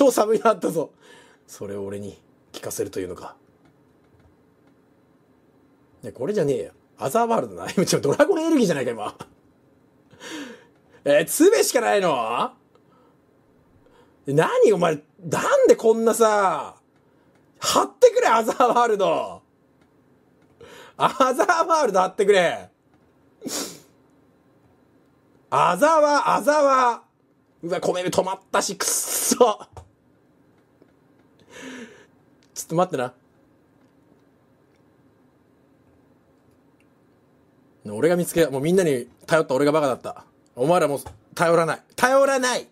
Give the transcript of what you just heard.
超寒いのあったぞそれを俺に聞かせるというのかいやこれじゃねえよアザーワールドなうちはドラゴンエネルギーじゃないか今えー、つしかないの何お前、なんでこんなさ、貼ってくれ、アザーワールド。アザーワールド貼ってくれ。アザわ、アザわ。うわ、米止まったし、くっそ。と待ってな。俺が見つけ、もうみんなに頼った俺がバカだった。お前らも頼らない。頼らない